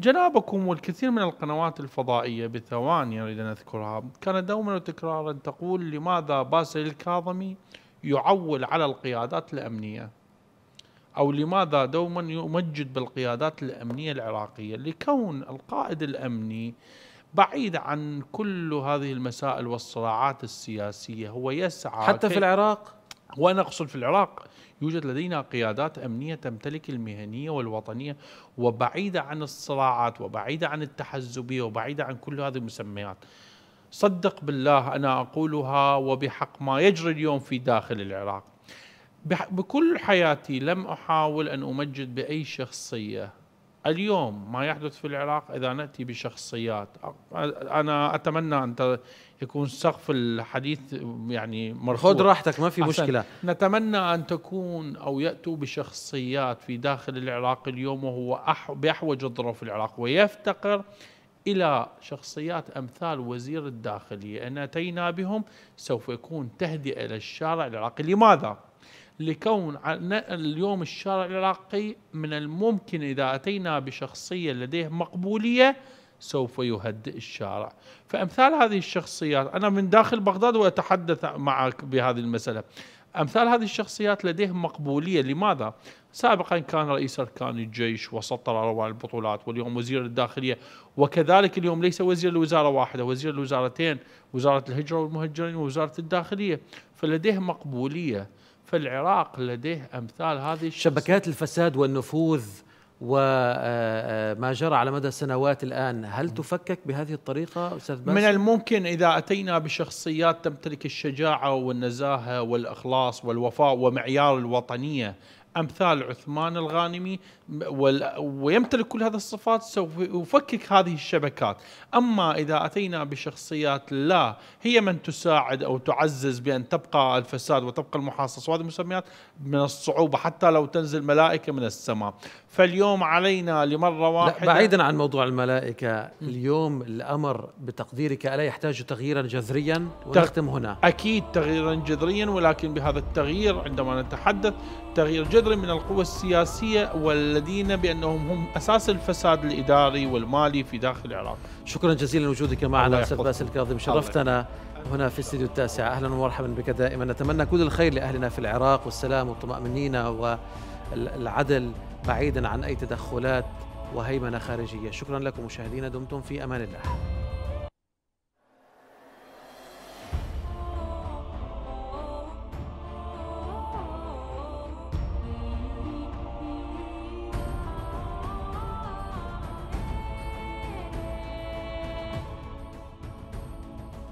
جنابكم والكثير من القنوات الفضائية بثواني أريد أن أذكرها كان دوما وتكرارا تقول لماذا باسل الكاظمي يعول على القيادات الأمنية أو لماذا دوما يمجد بالقيادات الأمنية العراقية لكون القائد الأمني بعيد عن كل هذه المسائل والصراعات السياسية هو يسعى حتى في العراق وأنا أقصد في العراق يوجد لدينا قيادات أمنية تمتلك المهنية والوطنية وبعيدة عن الصراعات وبعيدة عن التحزبية وبعيدة عن كل هذه المسميات صدق بالله أنا أقولها وبحق ما يجري اليوم في داخل العراق بكل حياتي لم أحاول أن أمجد بأي شخصية اليوم ما يحدث في العراق اذا ناتي بشخصيات انا اتمنى ان يكون سقف الحديث يعني مرفوع خذ راحتك ما في مشكله نتمنى ان تكون او ياتوا بشخصيات في داخل العراق اليوم وهو باحوج الظروف العراق ويفتقر الى شخصيات امثال وزير الداخليه ان اتينا بهم سوف يكون تهدئه للشارع العراقي لماذا؟ لكون اليوم الشارع العراقي من الممكن إذا أتينا بشخصية لديه مقبولية سوف يهدئ الشارع فأمثال هذه الشخصيات أنا من داخل بغداد وأتحدث معك بهذه المسألة أمثال هذه الشخصيات لديهم مقبولية لماذا؟ سابقا كان رئيس أركان الجيش وسطر أروع البطولات واليوم وزير الداخلية وكذلك اليوم ليس وزير لوزارة واحدة وزير الوزارتين وزارة الهجرة والمهجرين ووزارة الداخلية فلديه مقبولية في العراق لديه أمثال هذه شبكات الفساد والنفوذ وما آه، آه، جرى على مدى سنوات الآن هل تفكك بهذه الطريقة أستاذ من الممكن إذا أتينا بشخصيات تمتلك الشجاعة والنزاهة والإخلاص والوفاء ومعيار الوطنية امثال عثمان الغانمي ويمتلك كل هذه الصفات سوف يفكك هذه الشبكات، اما اذا اتينا بشخصيات لا هي من تساعد او تعزز بان تبقى الفساد وتبقى المحاصصه وهذه المسميات من الصعوبه حتى لو تنزل ملائكه من السماء، فاليوم علينا لمره واحده بعيدا عن موضوع الملائكه، اليوم الامر بتقديرك الا يحتاج تغييرا جذريا ونختم هنا اكيد تغييرا جذريا ولكن بهذا التغيير عندما نتحدث تغيير جذري قدر من القوى السياسية والذين بأنهم هم أساس الفساد الإداري والمالي في داخل العراق شكرا جزيلا لوجودك معنا أستاذ باسل الكاظم شرفتنا هنا في استديو التاسع أهلا ومرحبا بك دائما نتمنى كل الخير لأهلنا في العراق والسلام والطمأنينة والعدل بعيدا عن أي تدخلات وهيمنة خارجية شكرا لكم مشاهدينا دمتم في أمان الله